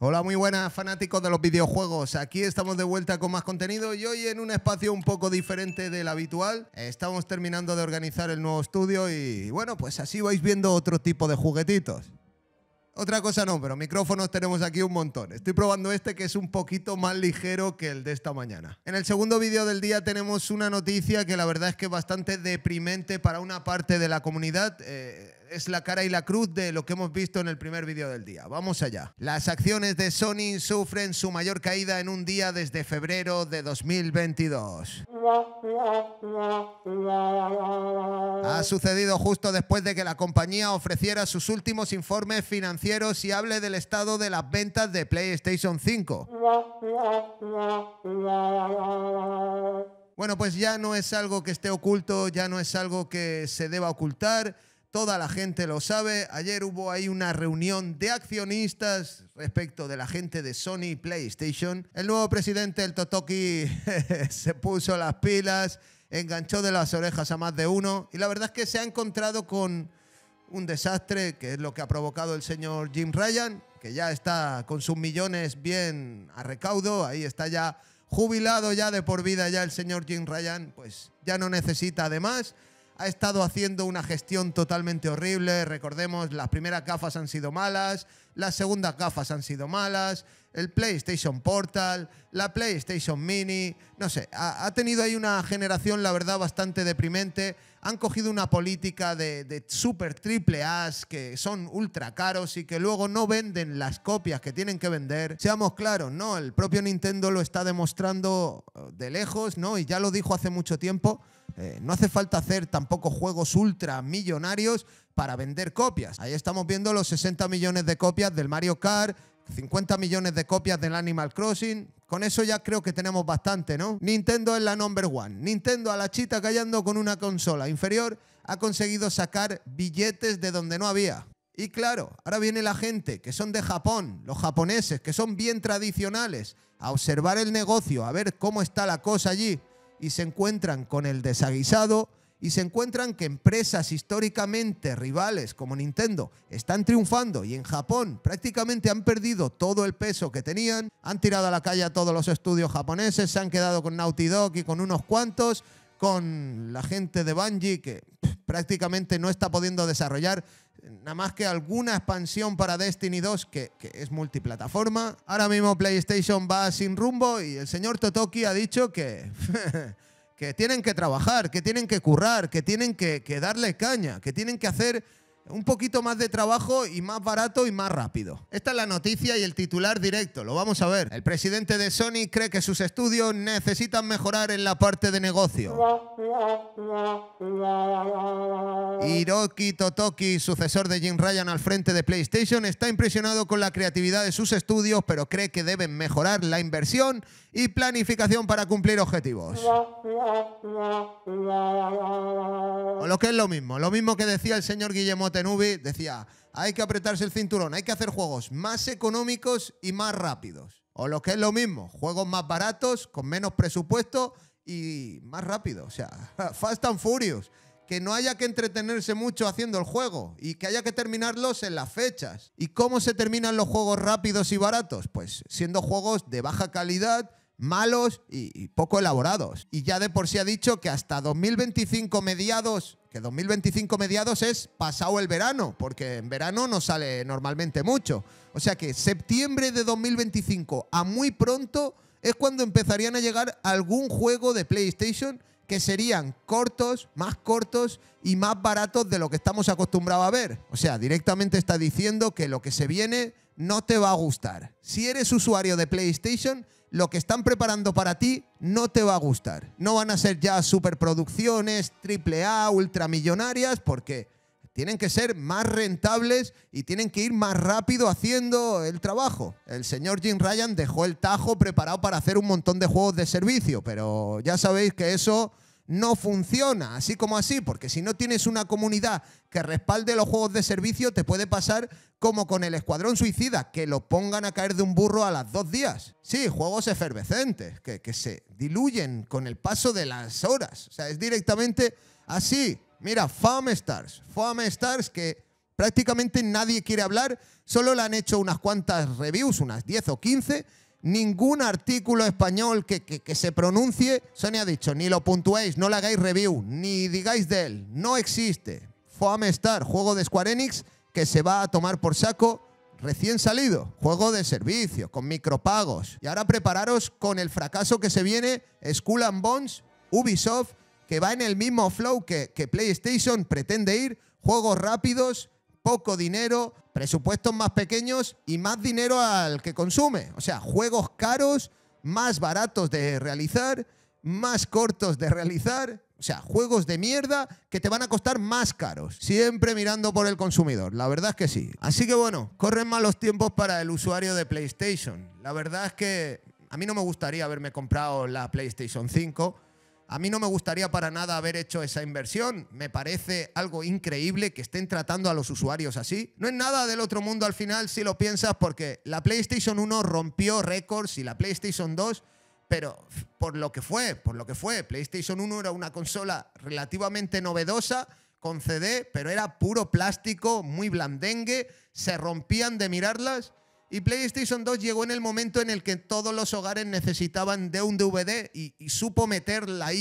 Hola, muy buenas fanáticos de los videojuegos. Aquí estamos de vuelta con más contenido y hoy en un espacio un poco diferente del habitual. Estamos terminando de organizar el nuevo estudio y bueno, pues así vais viendo otro tipo de juguetitos. Otra cosa no, pero micrófonos tenemos aquí un montón. Estoy probando este que es un poquito más ligero que el de esta mañana. En el segundo vídeo del día tenemos una noticia que la verdad es que es bastante deprimente para una parte de la comunidad. Eh, es la cara y la cruz de lo que hemos visto en el primer vídeo del día. Vamos allá. Las acciones de Sony sufren su mayor caída en un día desde febrero de 2022. Ha sucedido justo después de que la compañía ofreciera sus últimos informes financieros y hable del estado de las ventas de PlayStation 5. Bueno, pues ya no es algo que esté oculto, ya no es algo que se deba ocultar toda la gente lo sabe. Ayer hubo ahí una reunión de accionistas respecto de la gente de Sony PlayStation. El nuevo presidente, el Totoki, se puso las pilas, enganchó de las orejas a más de uno y la verdad es que se ha encontrado con un desastre que es lo que ha provocado el señor Jim Ryan, que ya está con sus millones bien a recaudo, ahí está ya jubilado ya de por vida ya el señor Jim Ryan, pues ya no necesita además ha estado haciendo una gestión totalmente horrible. Recordemos, las primeras gafas han sido malas, las segundas gafas han sido malas, el PlayStation Portal, la PlayStation Mini, no sé, ha, tenido ahí una generación, la verdad, bastante deprimente. Han cogido una política de, de super triple A's que son ultra caros y que luego no venden las copias que tienen que vender. Seamos claros, ¿no? El propio Nintendo lo está demostrando eh, de lejos, ¿no? Y ya lo dijo hace mucho tiempo eh, no hace falta hacer tampoco juegos ultra millonarios para vender copias. Ahí estamos viendo los 60 millones de copias del Mario Kart, 50 millones de copias del Animal Crossing. Con eso ya creo que tenemos bastante, ¿no? Nintendo es la number one. Nintendo a la chita callando con una consola inferior ha conseguido sacar billetes de donde no había. Y claro, ahora viene la gente que son de Japón, los japoneses, que son bien tradicionales, a observar el negocio, a ver cómo está la cosa allí y se encuentran con el desaguisado y se encuentran que empresas históricamente rivales como Nintendo están triunfando y en Japón prácticamente han perdido todo el peso que tenían, han tirado a la calle a todos los estudios japoneses, se han quedado con Naughty Dog y con unos cuantos, con la gente de Bungie que prácticamente no está pudiendo desarrollar nada más que alguna expansión para Destiny 2, que, es multiplataforma. Ahora mismo PlayStation va sin rumbo y el señor Totoki ha dicho que, que tienen que trabajar, que tienen que currar, que tienen que, que darle caña, que tienen que hacer un poquito más de trabajo y más barato y más rápido. Esta es la noticia y el titular directo, lo vamos a ver. El presidente de Sony cree que sus estudios necesitan mejorar en la parte de negocio. Hiroki Totoki, sucesor de Jim Ryan al frente de PlayStation, está impresionado con la creatividad de sus estudios, pero cree que deben mejorar la inversión y planificación para cumplir objetivos. O lo que es lo mismo, lo mismo que decía el señor Guillemot Tenubi decía, hay que apretarse el cinturón, hay que hacer juegos más económicos y más rápidos. O lo que es lo mismo, juegos más baratos, con menos presupuesto y más rápido. O sea, Fast and Furious. Que no haya que entretenerse mucho haciendo el juego y que haya que terminarlos en las fechas. ¿Y cómo se terminan los juegos rápidos y baratos? Pues siendo juegos de baja calidad, malos y poco elaborados. Y ya de por sí ha dicho que hasta 2025 mediados que 2025 mediados es pasado el verano, porque en verano no sale normalmente mucho. O sea que septiembre de 2025 a muy pronto es cuando empezarían a llegar algún juego de PlayStation que serían cortos, más cortos y más baratos de lo que estamos acostumbrados a ver. O sea, directamente está diciendo que lo que se viene no te va a gustar. Si eres usuario de PlayStation, lo que están preparando para ti no te va a gustar. No van a ser ya superproducciones, triple A, ultramillonarias, porque tienen que ser más rentables y tienen que ir más rápido haciendo el trabajo. El señor Jim Ryan dejó el tajo preparado para hacer un montón de juegos de servicio, pero ya sabéis que eso no funciona, así como así, porque si no tienes una comunidad que respalde los juegos de servicio, te puede pasar como con el Escuadrón Suicida, que lo pongan a caer de un burro a las dos días. Sí, juegos efervescentes, que, se diluyen con el paso de las horas. O sea, es directamente así. Mira, Fame Stars, Fame Stars que prácticamente nadie quiere hablar, solo le han hecho unas cuantas reviews, unas 10 o 15, ningún artículo español que, que, se pronuncie, Sonia ha dicho, ni lo puntuéis, no le hagáis review, ni digáis de él, no existe. Foam Star, juego de Square Enix que se va a tomar por saco recién salido, juego de servicio, con micropagos. Y ahora prepararos con el fracaso que se viene, Skull and Bones, Ubisoft, que va en el mismo flow que, que PlayStation pretende ir, juegos rápidos, poco dinero, presupuestos más pequeños y más dinero al que consume. O sea, juegos caros, más baratos de realizar, más cortos de realizar. O sea, juegos de mierda que te van a costar más caros. Siempre mirando por el consumidor. La verdad es que sí. Así que bueno, corren malos tiempos para el usuario de PlayStation. La verdad es que a mí no me gustaría haberme comprado la PlayStation 5 a mí no me gustaría para nada haber hecho esa inversión. Me parece algo increíble que estén tratando a los usuarios así. No es nada del otro mundo al final si lo piensas porque la PlayStation 1 rompió récords y la PlayStation 2, pero por lo que fue, por lo que fue, PlayStation 1 era una consola relativamente novedosa con CD, pero era puro plástico, muy blandengue, se rompían de mirarlas y PlayStation 2 llegó en el momento en el que todos los hogares necesitaban de un DVD y, supo meter la,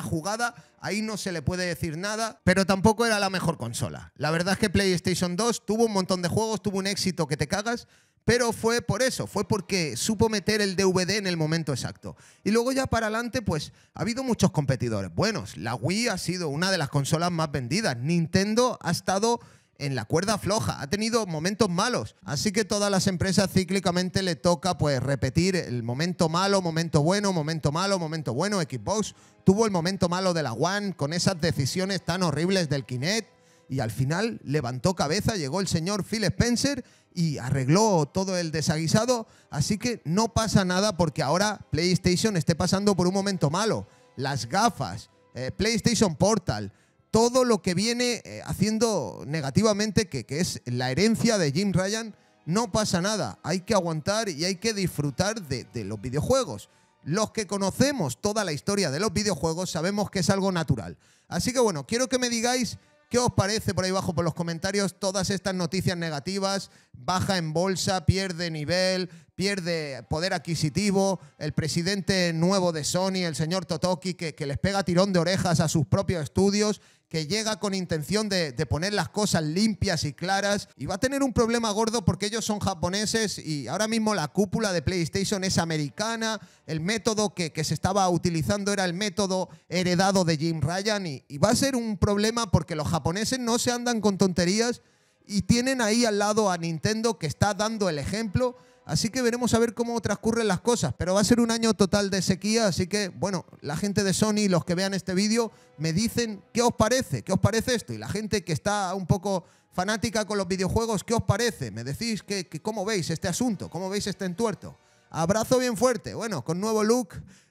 jugada. Ahí no se le puede decir nada, pero tampoco era la mejor consola. La verdad es que PlayStation 2 tuvo un montón de juegos, tuvo un éxito que te cagas, pero fue por eso, fue porque supo meter el DVD en el momento exacto. Y luego ya para adelante, pues ha habido muchos competidores buenos. La Wii ha sido una de las consolas más vendidas. Nintendo ha estado en la cuerda floja, ha tenido momentos malos. Así que todas las empresas cíclicamente le toca pues repetir el momento malo, momento bueno, momento malo, momento bueno. Xbox tuvo el momento malo de la One con esas decisiones tan horribles del Kinect y al final levantó cabeza, llegó el señor Phil Spencer y arregló todo el desaguisado, así que no pasa nada porque ahora PlayStation esté pasando por un momento malo. Las gafas, eh, PlayStation Portal, todo lo que viene eh, haciendo negativamente, que, es la herencia de Jim Ryan, no pasa nada. Hay que aguantar y hay que disfrutar de los videojuegos. Los que conocemos toda la historia de los videojuegos sabemos que es algo natural. Así que bueno, quiero que me digáis qué os parece por ahí abajo por los comentarios todas estas noticias negativas, baja en bolsa, pierde nivel, pierde poder adquisitivo, el presidente nuevo de Sony, el señor Totoki, que, que les pega tirón de orejas a sus propios estudios, que llega con intención de, poner las cosas limpias y claras y va a tener un problema gordo porque ellos son japoneses y ahora mismo la cúpula de PlayStation es americana, el método que, se estaba utilizando era el método heredado de Jim Ryan y va a ser un problema porque los japoneses no se andan con tonterías y tienen ahí al lado a Nintendo que está dando el ejemplo Así que veremos a ver cómo transcurren las cosas, pero va a ser un año total de sequía, así que bueno, la gente de Sony, los que vean este vídeo, me dicen qué os parece, qué os parece esto, y la gente que está un poco fanática con los videojuegos, qué os parece, me decís que, cómo veis este asunto, cómo veis este entuerto. Abrazo bien fuerte, bueno, con nuevo look,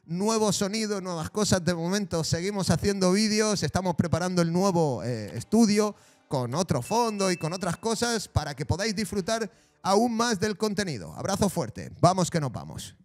nuevo sonido, nuevas cosas de momento, seguimos haciendo vídeos, estamos preparando el nuevo eh, estudio, con otro fondo y con otras cosas para que podáis disfrutar aún más del contenido. Abrazo fuerte, vamos que nos vamos.